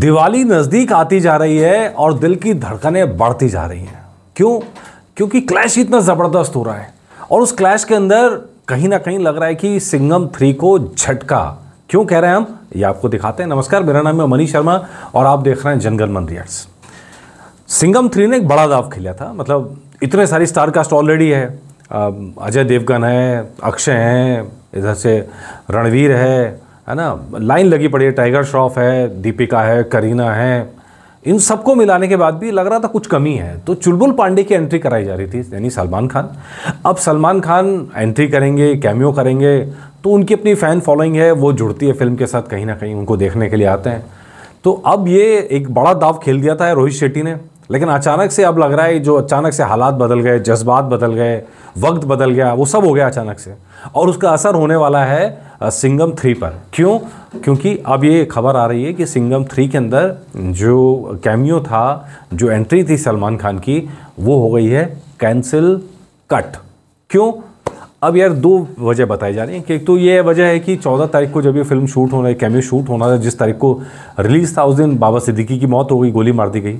दिवाली नज़दीक आती जा रही है और दिल की धड़कनें बढ़ती जा रही हैं क्यों क्योंकि क्लैश इतना ज़बरदस्त हो रहा है और उस क्लैश के अंदर कहीं ना कहीं लग रहा है कि सिंगम थ्री को झटका क्यों कह रहे हैं हम ये आपको दिखाते हैं नमस्कार मेरा नाम है मनीष शर्मा और आप देख रहे हैं जनगण मन रियर्स सिंगम थ्री ने एक बड़ा दाव खेला था मतलब इतने सारी स्टार कास्ट ऑलरेडी है अजय देवगन है अक्षय हैं इधर से रणवीर है है ना लाइन लगी पड़ी है टाइगर श्रॉफ है दीपिका है करीना है इन सबको मिलाने के बाद भी लग रहा था कुछ कमी है तो चुलबुल पांडे की एंट्री कराई जा रही थी यानी सलमान खान अब सलमान खान एंट्री करेंगे कैमियो करेंगे तो उनकी अपनी फ़ैन फॉलोइंग है वो जुड़ती है फिल्म के साथ कहीं ना कहीं उनको देखने के लिए आते हैं तो अब ये एक बड़ा दाव खेल दिया था रोहित शेट्टी ने लेकिन अचानक से अब लग रहा है जो अचानक से हालात बदल गए जज्बात बदल गए वक्त बदल गया वो सब हो गया अचानक से और उसका असर होने वाला है सिंगम थ्री पर क्यों क्योंकि अब ये खबर आ रही है कि सिंगम थ्री के अंदर जो कैमियो था जो एंट्री थी सलमान खान की वो हो गई है कैंसिल कट क्यों अब यार दो वजह बताई जा रही हैं कि एक तो ये वजह है कि 14 तारीख को जब ये फिल्म शूट होना है कैमियो शूट होना था जिस तारीख को रिलीज़ था उस दिन बाबा सिद्दीकी की मौत हो गई गोली मार दी गई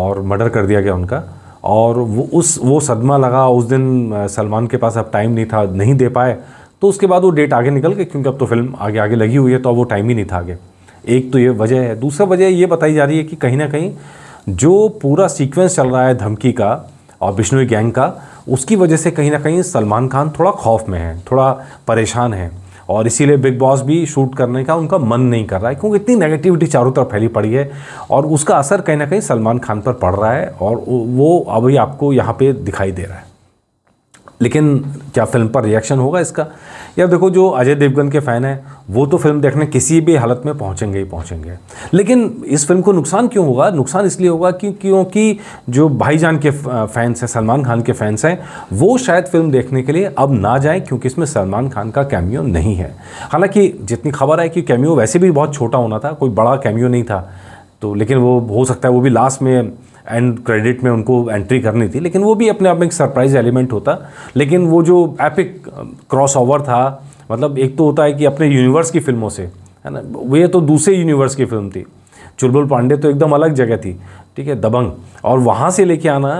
और मर्डर कर दिया गया उनका और वो उस वो सदमा लगा उस दिन सलमान के पास अब टाइम नहीं था नहीं दे पाए तो उसके बाद वो डेट आगे निकल गई क्योंकि अब तो फिल्म आगे आगे लगी हुई है तो अब वो टाइम ही नहीं था आगे एक तो ये वजह है दूसरा वजह ये बताई जा रही है कि कहीं ना कहीं जो पूरा सीक्वेंस चल रहा है धमकी का और बिश्नोई गैंग का उसकी वजह से कहीं ना कहीं सलमान खान थोड़ा खौफ में है थोड़ा परेशान है और इसीलिए बिग बॉस भी शूट करने का उनका मन नहीं कर रहा है क्योंकि इतनी नेगेटिविटी चारों तरफ फैली पड़ी है और उसका असर कहीं ना कहीं सलमान खान पर पड़ रहा है और वो अभी आपको यहाँ पे दिखाई दे रहा है लेकिन क्या फिल्म पर रिएक्शन होगा इसका या देखो जो अजय देवगन के फ़ैन हैं वो तो फिल्म देखने किसी भी हालत में पहुंचेंगे ही पहुंचेंगे लेकिन इस फिल्म को नुकसान क्यों होगा नुकसान इसलिए होगा कि क्योंकि जो भाईजान के फैंस हैं सलमान खान के फैंस हैं वो शायद फिल्म देखने के लिए अब ना जाएं क्योंकि इसमें सलमान खान का कैमियो नहीं है हालांकि जितनी खबर आई कि कैमियो वैसे भी बहुत छोटा होना था कोई बड़ा कैमियो नहीं था तो लेकिन वो हो सकता है वो भी लास्ट में एंड क्रेडिट में उनको एंट्री करनी थी लेकिन वो भी अपने आप में एक सरप्राइज एलिमेंट होता लेकिन वो जो एपिक क्रॉस ओवर था मतलब एक तो होता है कि अपने यूनिवर्स की फिल्मों से है ना वो ये तो दूसरे यूनिवर्स की फिल्म थी चुलबुल पांडे तो एकदम अलग जगह थी ठीक है दबंग और वहाँ से लेके आना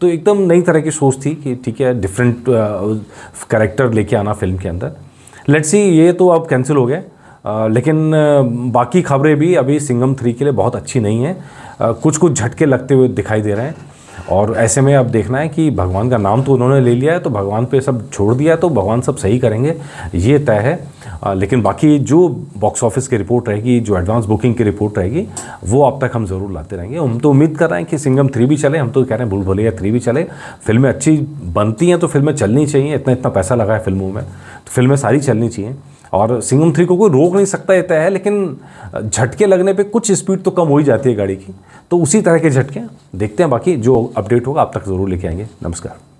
तो एकदम नई तरह की सोच थी कि ठीक है डिफरेंट कैरेक्टर लेके आना फिल्म के अंदर लेट्स सी ये तो अब कैंसिल हो गया लेकिन बाकी खबरें भी अभी सिंगम थ्री के लिए बहुत अच्छी नहीं है कुछ कुछ झटके लगते हुए दिखाई दे रहे हैं और ऐसे में अब देखना है कि भगवान का नाम तो उन्होंने ले लिया है तो भगवान पे सब छोड़ दिया तो भगवान सब सही करेंगे ये तय है आ, लेकिन बाकी जो बॉक्स ऑफिस की रिपोर्ट रहेगी जो एडवांस बुकिंग की रिपोर्ट रहेगी वो अब तक हम ज़रूर लाते रहेंगे हम तो उम्मीद कर रहे हैं कि सिंगम थ्री भी चले हम तो कह रहे हैं भूल या थ्री भी चले फिल्में अच्छी बनती हैं तो फिल्में चलनी चाहिए इतना इतना पैसा लगा है फिल्मों में तो फिल्में सारी चलनी चाहिए और सिंगम थ्री को कोई रोक नहीं सकता रहता है लेकिन झटके लगने पे कुछ स्पीड तो कम हो ही जाती है गाड़ी की तो उसी तरह के झटके देखते हैं बाकी जो अपडेट होगा आप तक ज़रूर लेके आएंगे नमस्कार